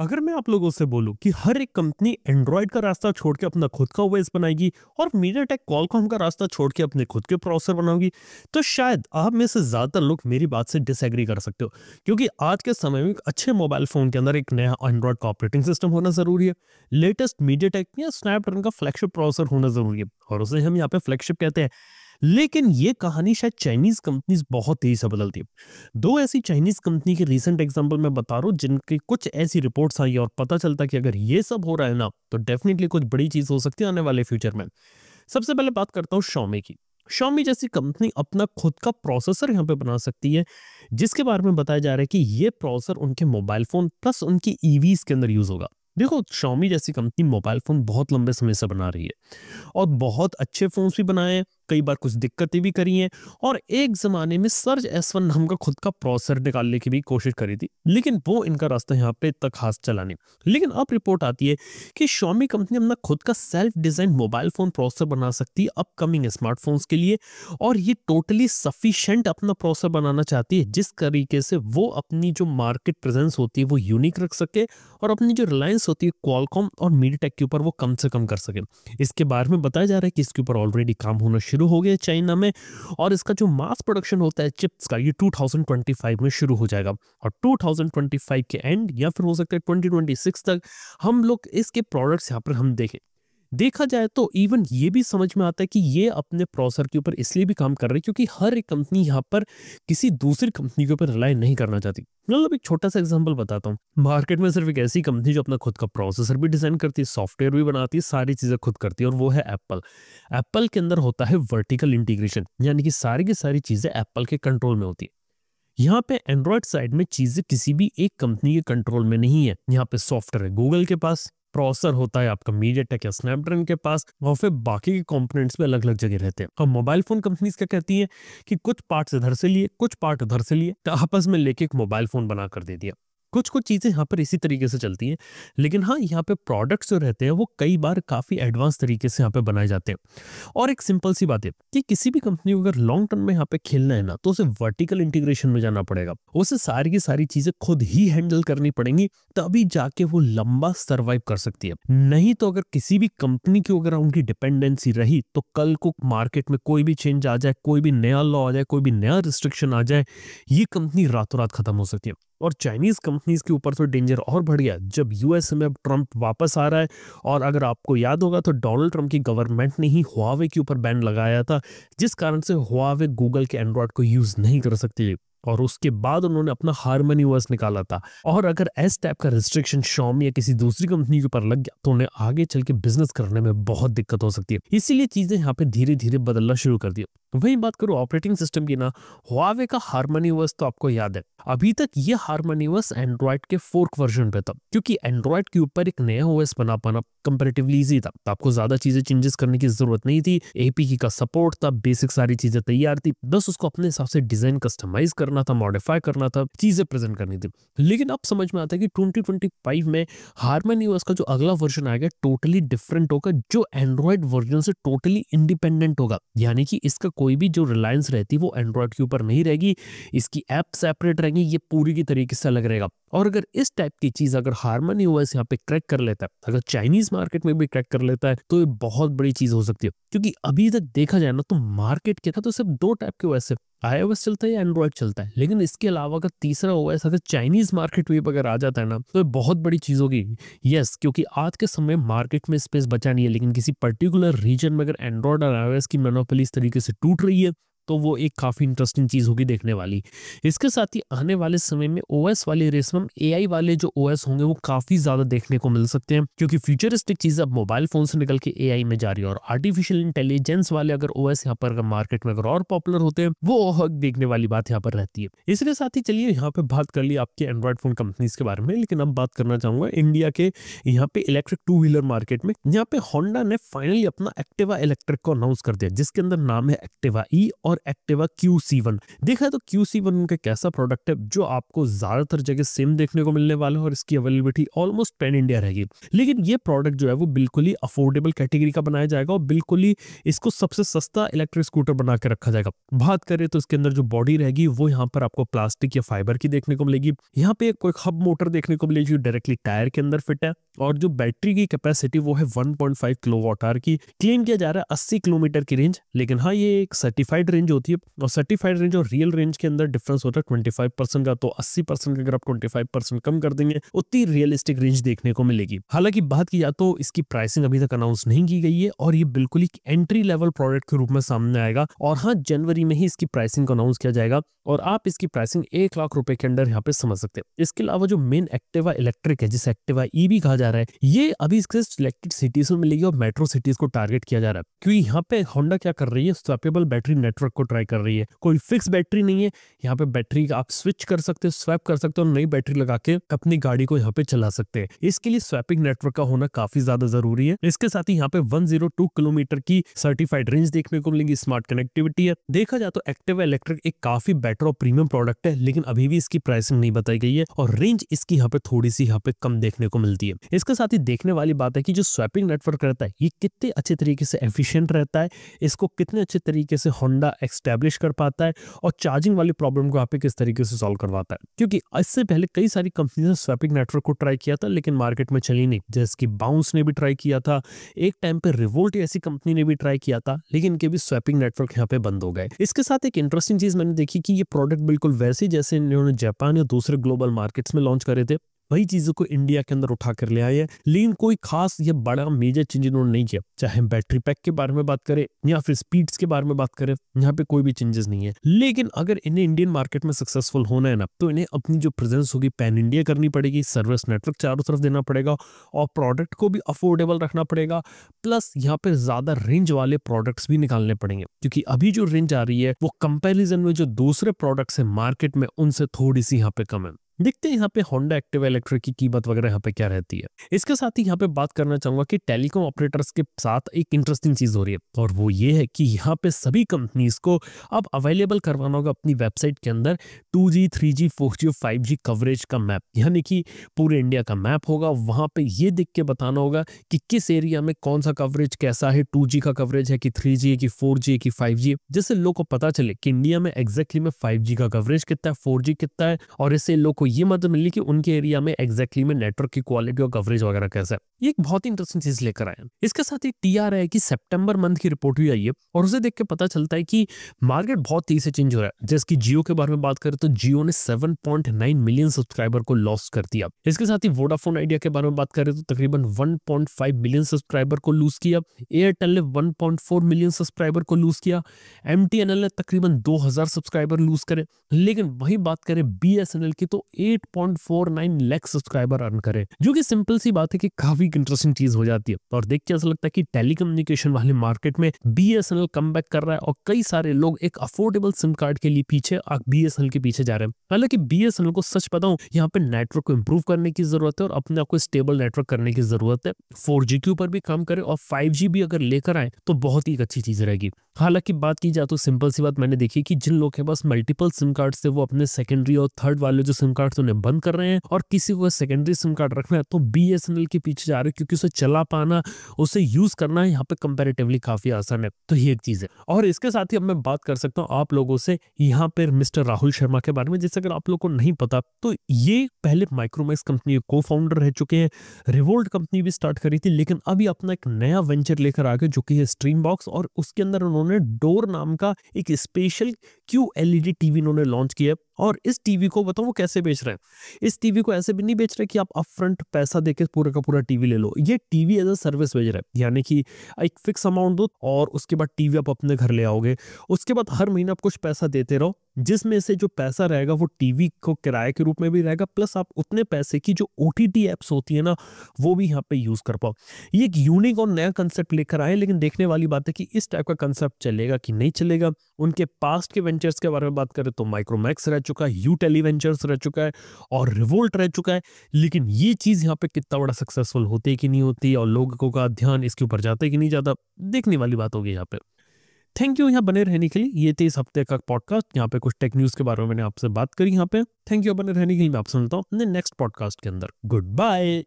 अगर मैं आप लोगों से बोलूं कि हर एक कंपनी एंड्रॉयड का रास्ता छोड़ के अपना खुद का ओएस बनाएगी और मीडिया टेक कॉलकॉम का रास्ता छोड़ के अपने खुद के प्रोसेसर बनाओगी तो शायद आप में से ज़्यादातर लोग मेरी बात से डिसएग्री कर सकते हो क्योंकि आज के समय में अच्छे मोबाइल फ़ोन के अंदर एक नया एंड्रॉयड का ऑपरेटिंग सिस्टम होना ज़रूरी है लेटेस्ट मीडिया टेक या स्नैपड्रैगन का फ्लैगशिप प्रोसेसर होना ज़रूरी है और उसे हम यहाँ पे फ्लैगशिप कहते हैं लेकिन ये कहानी शायद चाइनीज कंपनीज बहुत तेजी से बदलती है दो ऐसी चाइनीज कंपनी के रिसेंट एग्जाम्पल मैं बता रहा हूँ जिनकी कुछ ऐसी रिपोर्ट्स आई है और पता चलता कि अगर ये सब हो रहा है ना तो डेफिनेटली कुछ बड़ी चीज हो सकती है आने वाले फ्यूचर में सबसे पहले बात करता हूँ शॉमी की शॉमी जैसी कंपनी अपना खुद का प्रोसेसर यहाँ पे बना सकती है जिसके बारे में बताया जा रहा है कि ये प्रोसेसर उनके मोबाइल फोन प्लस उनकी ईवीज e के अंदर यूज होगा देखो शॉमी जैसी कंपनी मोबाइल फ़ोन बहुत लंबे समय से बना रही है और बहुत अच्छे फ़ोन्स भी बनाए हैं कई बार कुछ दिक्कतें भी करी हैं और एक ज़माने में सर्ज एस वन नाम का खुद का प्रोसेसर निकालने की भी कोशिश करी थी लेकिन वो इनका रास्ता यहाँ पे तक खास चला नहीं लेकिन अब रिपोर्ट आती है कि शॉमी कंपनी अपना खुद का self design mobile phone processor बना सकती है अपकमिंग स्मार्टफोन्स के लिए और ये टोटली सफिशेंट अपना प्रोसेसर बनाना चाहती है जिस तरीके से वो अपनी जो मार्केट प्रेजेंस होती है वो यूनिक रख सके और अपनी जो रिलायंस होती है क्वालकॉम और मीडिया के ऊपर वो कम से कम कर सके इसके बारे में बताया जा रहा है कि इसके ऊपर ऑलरेडी काम होना शुरू शुरू हो गया चाइना में और इसका जो मास प्रोडक्शन होता है चिप्स का ये 2025 में शुरू हो जाएगा और 2025 के एंड या फिर हो सकता है 2026 तक हम लोग इसके प्रोडक्ट्स यहाँ पर हम देखें देखा जाए तो इवन ये भी समझ में आता है कि ये अपने प्रोसेसर के ऊपर इसलिए भी काम कर रही है क्योंकि हर एक कंपनी यहाँ पर किसी दूसरी कंपनी के ऊपर रिलाई नहीं करना चाहती मतलब एक छोटा सा एग्जाम्पल बताता हूँ मार्केट में सिर्फ एक ऐसी कंपनी जो अपना खुद का प्रोसेसर भी डिजाइन करती है सॉफ्टवेयर भी बनाती है सारी चीजें खुद करती है और वो है एप्पल एप्पल के अंदर होता है वर्टिकल इंटीग्रेशन यानी कि सारी की सारी चीजें एप्पल के कंट्रोल में होती है यहाँ पे एंड्रॉयड साइड में चीजें किसी भी एक कंपनी के कंट्रोल में नहीं है यहाँ पे सॉफ्टवेयर है गूगल के पास प्रोसेसर होता है आपका मीडिया टेक या स्नैपड्रैगन के पास और फिर बाकी के कंपोनेंट्स भी अलग अलग जगह रहते हैं और मोबाइल फोन कंपनीज क्या कहती है कि कुछ पार्ट्स इधर से लिए कुछ पार्ट उधर से लिए तो आपस में लेके एक मोबाइल फोन बना कर दे दिया कुछ कुछ चीज़ें यहाँ पर इसी तरीके से चलती हैं लेकिन हाँ यहाँ पे प्रोडक्ट्स जो रहते हैं वो कई बार काफ़ी एडवांस तरीके से यहाँ पे बनाए जाते हैं और एक सिंपल सी बात है कि किसी भी कंपनी को अगर लॉन्ग टर्म में यहाँ पे खेलना है ना तो उसे वर्टिकल इंटीग्रेशन में जाना पड़ेगा उसे सारी की सारी चीज़ें खुद ही हैंडल करनी पड़ेंगी तभी जाके वो लंबा सर्वाइव कर सकती है नहीं तो अगर किसी भी कंपनी की अगर उनकी डिपेंडेंसी रही तो कल को मार्केट में कोई भी चेंज आ जाए कोई भी नया लॉ आ जाए कोई भी नया रिस्ट्रिक्शन आ जाए ये कंपनी रातों रात खत्म हो सकती है और चाइनीज़ कंपनीज़ के ऊपर तो डेंजर और बढ़ गया जब यूएस में अब ट्रंप वापस आ रहा है और अगर आपको याद होगा तो डोनाल्ड ट्रंप की गवर्नमेंट ने ही हुआवे के ऊपर बैन लगाया था जिस कारण से हुआवे गूगल के एंड्रॉयड को यूज़ नहीं कर सकती और उसके बाद उन्होंने अपना हारमनी वर्स निकाला था और अगर एस टाइप का रिस्ट्रिक्शन शॉम या किसी दूसरी कंपनी के ऊपर लग गया तो उन्हें आगे चल के बिजनेस करने में बहुत दिक्कत हो सकती है इसीलिए चीजें यहाँ पे धीरे धीरे बदलना शुरू कर दी वही बात करो ऑपरेटिंग सिस्टम की ना हुआवे का हारमनी वर्स तो आपको याद है अभी तक ये हारमनी वर्स एंड्रॉयड के फोर्क वर्जन पे था क्योंकि एंड्रॉयड के ऊपर एक नया ओएस बना पाना कंपेरेटिवली इजी था तो आपको ज्यादा चीजें चेंजेस करने की जरूरत नहीं थी एपीकी का सपोर्ट था बेसिक सारी चीजें तैयार थी बस उसको अपने हिसाब से डिजाइन कस्टमाइज कर करना था मॉडिफाई करना था चीज़ें प्रेजेंट करनी थी लेकिन अब समझ में आता है कि ट्वेंटी ट्वेंटी फाइव में हारमन यूएस का जो अगला वर्जन आएगा टोटली डिफरेंट होगा जो एंड्रॉयड वर्जन से टोटली इंडिपेंडेंट होगा यानी कि इसका कोई भी जो रिलायंस रहती है वो एंड्रॉयड के ऊपर नहीं रहेगी इसकी ऐप सेपरेट रहेंगी ये पूरी की तरीके से अलग रहेगा और अगर इस टाइप की चीज़ अगर हारमन यूएस यहाँ पे क्रैक कर लेता है अगर चाइनीज मार्केट में भी क्रैक कर लेता है तो ये बहुत बड़ी चीज़ हो सकती है क्योंकि अभी तक देखा जाए ना तो मार्केट के था तो सिर्फ दो टाइप के वैसे आई चलता है या एंड्रॉयड चलता है लेकिन इसके अलावा अगर तीसरा ओ एस चाइनीज मार्केट वेब अगर आ जाता है ना तो बहुत बड़ी चीज़ होगी यस क्योंकि आज के समय मार्केट में स्पेस बचा नहीं है लेकिन किसी पर्टिकुलर रीजन में अगर एंड्रॉयड और आई की मेनोपली इस तरीके से टूट रही है तो वो एक काफ़ी इंटरेस्टिंग चीज़ होगी देखने वाली इसके साथ ही आने वाले समय में ओ वाले रेस में ए ए वाले जो ओ होंगे वो काफ़ी ज़्यादा देखने को मिल सकते हैं क्योंकि फ्यूचरिस्टिक चीज़ अब मोबाइल फ़ोन से निकल के ए में जा रही है और आर्टिफिशियल इंटेलिजेंस वाले अगर ओ एस यहाँ पर मार्केट में अगर और पॉपुलर होते हैं वो देखने वाली बात यहाँ पर रहती है इसके साथ ही चलिए यहाँ पे बात कर ली आपके एंड्रॉयड फ़ोन कंपनीज के बारे में लेकिन अब बात करना चाहूँगा इंडिया के यहाँ पे इलेक्ट्रिक टू व्हीलर मार्केट में यहाँ पे होंडा ने फाइनली अपना एक्टिवा इलेक्ट्रिक को अनाउंस कर दिया जिसके अंदर नाम है एक्टिवा ई e और और एक्टिवा क्यू सी वन देखा तो क्यू सी वन उनका कैसा प्रोडक्ट है जो आपको ज्यादातर जगह सेम देखने को मिलने वाला है और इसकी अवेलेबिलिटी ऑलमोस्ट पैन इंडिया रहेगी लेकिन ये प्रोडक्ट जो है वो बिल्कुल ही अफोर्डेबल कैटेगरी का बनाया जाएगा और बिल्कुल ही इसको सबसे सस्ता इलेक्ट्रिक स्कूटर बना के रखा जाएगा बात करें तो इसके अंदर जो बॉडी रहेगी वो यहाँ पर आपको प्लास्टिक या फाइबर की देखने को मिलेगी यहाँ पे कोई हब मोटर देखने को मिलेगी डायरेक्टली टायर के अंदर फिट है और जो बैटरी की कैपेसिटी वो है 1.5 किलोवाट आर की क्लेम किया जा रहा है 80 किलोमीटर की रेंज लेकिन हाँ ये एक सर्टिफाइड रेंज रेंज होती है और सर्टिफाइड रेंज और रियल रेंज के अंदर डिफरेंस होता है ट्वेंटी फाइव परसेंट का तो अस्सी परसेंट अगर आप ट्वेंटी फाइव परसेंट कम कर देंगे उतनी रियलिस्टिक रेंज देखने को मिलेगी हालांकि बात की जाए तो इसकी प्राइसिंग अभी तक अनाउंस नहीं की गई है और ये बिल्कुल एक एंट्री लेवल प्रोडक्ट के रूप में सामने आएगा और हाँ जनवरी में ही इसकी प्राइसिंग को अनाउंस किया जाएगा और आप इसकी प्राइसिंग एक लाख रुपए के अंदर यहाँ पे समझ सकते हैं इसके अलावा जो मेन एक्टिवा इलेक्ट्रिक है जिसे एक्टिवा ई e भी कहा जा रहा है ये अभी इसके सिलेक्टेड सिटीज में मिलेगी और मेट्रो सिटीज को टारगेट किया जा रहा है क्योंकि यहाँ पे होंडा क्या कर रही है स्वेपेबल बैटरी नेटवर्क प्रोडक्ट को ट्राई कर रही है कोई फिक्स बैटरी नहीं है यहाँ पे बैटरी आप स्विच कर सकते हो स्वैप कर सकते हो नई बैटरी लगा के अपनी गाड़ी को यहाँ पे चला सकते हैं इसके लिए स्वैपिंग नेटवर्क का होना काफी ज्यादा जरूरी है इसके साथ ही यहाँ पे वन किलोमीटर की सर्टिफाइड रेंज देखने को मिलेगी स्मार्ट कनेक्टिविटी है देखा जाए तो एक्टिव इलेक्ट्रिक एक काफी बेटर और प्रीमियम प्रोडक्ट है लेकिन अभी भी इसकी प्राइसिंग नहीं बताई गई है और रेंज इसकी यहाँ पे थोड़ी सी यहाँ पे कम देखने को मिलती है इसके साथ ही देखने वाली बात है कि जो स्वैपिंग नेटवर्क रहता है ये कितने अच्छे तरीके से एफिशिएंट रहता है इसको कितने अच्छे तरीके से होंडा एस्टेब्लिश कर पाता है और चार्जिंग वाली प्रॉब्लम को यहाँ पे किस तरीके से सॉल्व करवाता है क्योंकि इससे पहले कई सारी कंपनी ने स्वैपिंग नेटवर्क को ट्राई किया था लेकिन मार्केट में चली नहीं जैसे कि बाउंस ने भी ट्राई किया था एक टाइम पे रिवोल्ट ऐसी कंपनी ने भी ट्राई किया था लेकिन इनके भी स्वैपिंग नेटवर्क यहाँ पे बंद हो गए इसके साथ एक इंटरेस्टिंग चीज मैंने देखी कि ये प्रोडक्ट बिल्कुल वैसे जैसे इन्होंने जापान या दूसरे ग्लोबल मार्केट्स में लॉन्च करे थे वही चीज़ों को इंडिया के अंदर उठा कर ले आए हैं लेकिन कोई खास या बड़ा मेजर चेंज इन्होंने नहीं किया चाहे हम बैटरी पैक के बारे में बात करें या फिर स्पीड्स के बारे में बात करें यहाँ पे कोई भी चेंजेस नहीं है लेकिन अगर इन्हें इंडियन मार्केट में सक्सेसफुल होना है ना तो इन्हें अपनी जो प्रेजेंस होगी पैन इंडिया करनी पड़ेगी सर्विस नेटवर्क चारों तरफ देना पड़ेगा और प्रोडक्ट को भी अफोर्डेबल रखना पड़ेगा प्लस यहाँ पे ज़्यादा रेंज वाले प्रोडक्ट्स भी निकालने पड़ेंगे क्योंकि अभी जो रेंज आ रही है वो कंपेरिजन में जो दूसरे प्रोडक्ट्स है मार्केट में उनसे थोड़ी सी यहाँ पे कम है देखते हैं यहाँ पे होंडा एक्टिव इलेक्ट्रिक की कीमत वगैरह यहाँ पे क्या रहती है इसके साथ ही यहाँ पे बात करना चाहूंगा कि टेलीकॉम ऑपरेटर्स के साथ एक इंटरेस्टिंग चीज हो रही है और वो ये है कि यहाँ पे सभी कंपनीज को अब अवेलेबल करवाना होगा अपनी वेबसाइट के अंदर two G three G four G five G coverage का मैप यानी कि पूरे इंडिया का मैप होगा वहां पे ये दिख के बताना होगा कि किस एरिया में कौन सा कवरेज कैसा है टू का कवरेज है कि थ्री है कि फोर है कि फाइव जिससे लोग को पता चले कि इंडिया में एग्जैक्टली में फाइव का कवरेज कितना है फोर कितना है और इससे लोग को ये मदद मिली कि उनके एरिया में एग्जैक्टली में नेटवर्क की क्वालिटी और कवरेज वगैरह कैसा है ये एक बहुत ही इंटरेस्टिंग चीज लेकर आए इसके साथ एक टी आर है कि सेप्टेम्बर मंथ की रिपोर्ट भी आई है और उसे देख के पता चलता है कि मार्केट बहुत तेजी से चेंज हो रहा है जैसे जियो के बारे में बात करें तो जियो ने सेवन मिलियन सब्सक्राइबर को लॉस कर दिया इसके साथ ही वोडाफोन आइडिया के बारे में बात करें तो तकरीबन 1.5 मिलियन सब्सक्राइबर को लूज किया एयरटेल ने 1.4 मिलियन सब्सक्राइबर को लूज किया एम ने तकरीबन 2000 सब्सक्राइबर लूज करे लेकिन वही बात करें बी की तो 8.49 लाख सब्सक्राइबर अर्न करे जो कि सिंपल सी बात है कि काफी इंटरेस्टिंग चीज हो जाती है और देख के ऐसा लगता है कि टेलीकम्युनिकेशन वाले मार्केट में B S N L come back कर रहा है और कई सारे लोग एक अफोर्डेबल सिम कार्ड के लिए पीछे बी एस एन एल के पीछे जा रहे हैं हालांकि बी एस एन एल को सच बताऊं यहाँ पे नेटवर्क को इम्प्रूव करने की जरूरत है और अपने आपको स्टेबल नेटवर्क करने की जरूरत है फोर जी के ऊपर भी काम करे और फाइव जी भी अगर लेकर आए तो बहुत ही अच्छी चीज रहेगी हालांकि बात की जाए तो सिंपल सी बात मैंने देखी कि जिन लोग के पास मल्टीपल सिम कार्ड थे वो अपने सेकेंडरी और थर्ड वाले जो सिम कार्ड कार्ड तो उन्हें बंद कर रहे हैं और किसी को सेकेंडरी सिम कार्ड रखना है तो बी के पीछे जा रहे हैं क्योंकि उसे चला पाना उसे यूज करना यहाँ पे कंपेरेटिवली काफी आसान है तो ये एक चीज है और इसके साथ ही अब मैं बात कर सकता हूँ आप लोगों से यहाँ पर मिस्टर राहुल शर्मा के बारे में जैसे अगर आप लोग को नहीं पता तो ये पहले माइक्रोमैक्स कंपनी के को फाउंडर रह चुके हैं रिवोल्ट कंपनी भी स्टार्ट करी थी लेकिन अभी अपना एक नया वेंचर लेकर आ गए जो कि है स्ट्रीम बॉक्स और उसके अंदर उन्होंने डोर नाम का एक स्पेशल क्यू एलईडी टीवी इन्होंने लॉन्च किया है और इस टीवी को बताओ वो कैसे बेच रहे हैं इस टीवी को ऐसे भी नहीं बेच रहे कि आप अपफ्रंट पैसा देके पूरा का पूरा टीवी ले लो ये टीवी एज अ सर्विस बेच रहे हैं यानी कि एक फिक्स अमाउंट दो और उसके बाद टीवी आप अपने घर ले आओगे उसके बाद हर महीने आप कुछ पैसा देते रहो जिसमें से जो पैसा रहेगा वो टीवी को किराए के रूप में भी रहेगा प्लस आप उतने पैसे की जो ओ टी एप्स होती है ना वो भी यहाँ पे यूज़ कर पाओ ये एक यूनिक और नया कंसेप्ट लेकर आए लेकिन देखने वाली बात है कि इस टाइप का कंसेप्ट चलेगा कि नहीं चलेगा उनके पास्ट के वेंचर्स के बारे में बात करें तो माइक्रोमैक्स रह चुका है यू टेलीवेंचर्स रह चुका है और रिवोल्ट रह चुका है लेकिन ये चीज़ यहाँ पे कितना बड़ा सक्सेसफुल होती है कि नहीं होती और लोगों का ध्यान इसके ऊपर जाता है कि नहीं जाता देखने वाली बात होगी यहाँ पे थैंक यू यहाँ बने रहने के लिए ये थे इस हफ्ते का पॉडकास्ट यहाँ पे कुछ टेक न्यूज के बारे में मैंने आपसे बात करी यहाँ पे थैंक यू बने रहने के लिए मैं आप सुनता हूँ अपने नेक्स्ट पॉडकास्ट के अंदर गुड बाय